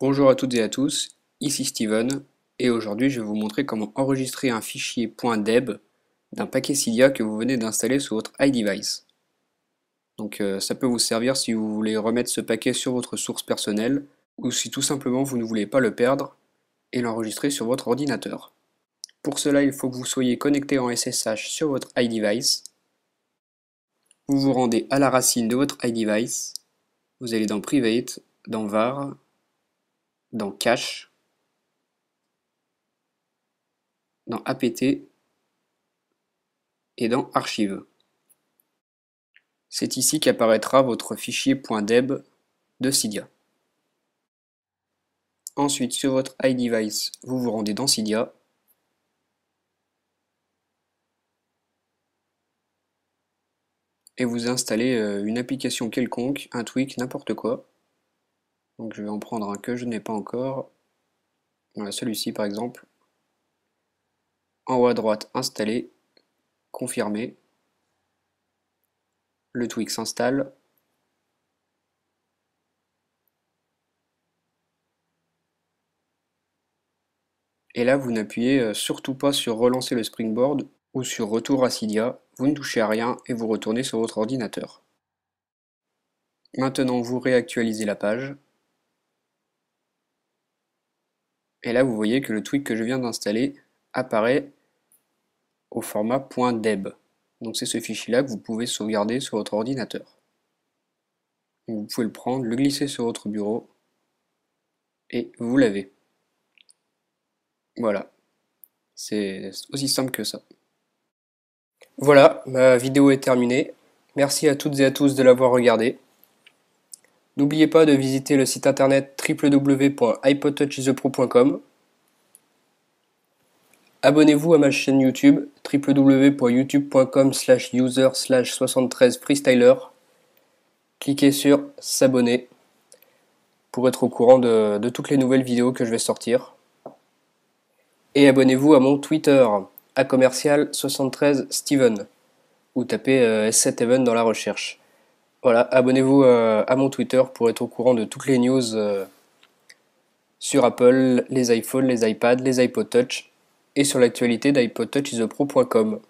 Bonjour à toutes et à tous, ici Steven, et aujourd'hui je vais vous montrer comment enregistrer un fichier .deb d'un paquet Cydia que vous venez d'installer sur votre iDevice. Donc euh, ça peut vous servir si vous voulez remettre ce paquet sur votre source personnelle, ou si tout simplement vous ne voulez pas le perdre et l'enregistrer sur votre ordinateur. Pour cela, il faut que vous soyez connecté en SSH sur votre iDevice. Vous vous rendez à la racine de votre iDevice, vous allez dans Private, dans VAR, dans cache, dans apt et dans archive. C'est ici qu'apparaîtra votre fichier .deb de Cydia. Ensuite, sur votre iDevice, vous vous rendez dans Cydia et vous installez euh, une application quelconque, un tweak, n'importe quoi. Donc je vais en prendre un que je n'ai pas encore. celui-ci par exemple. En haut à droite, installer, confirmer. Le tweak s'installe. Et là, vous n'appuyez euh, surtout pas sur relancer le springboard ou sur retour à Cydia, vous ne touchez à rien et vous retournez sur votre ordinateur. Maintenant, vous réactualisez la page Et là, vous voyez que le tweak que je viens d'installer apparaît au format .deb. Donc c'est ce fichier-là que vous pouvez sauvegarder sur votre ordinateur. Vous pouvez le prendre, le glisser sur votre bureau, et vous l'avez. Voilà. C'est aussi simple que ça. Voilà, ma vidéo est terminée. Merci à toutes et à tous de l'avoir regardée. N'oubliez pas de visiter le site internet www.hypotouchisthepro.com. Abonnez-vous à ma chaîne YouTube www.youtube.com user 73 freestyler. Cliquez sur s'abonner pour être au courant de, toutes les nouvelles vidéos que je vais sortir. Et abonnez-vous à mon Twitter, à commercial 73 Steven, ou tapez euh, S7 Even dans la recherche. Voilà, abonnez-vous euh, à mon Twitter pour être au courant de toutes les news euh, sur Apple, les iPhones, les iPads, les iPod Touch et sur l'actualité d'iPodTouchIsopro.com.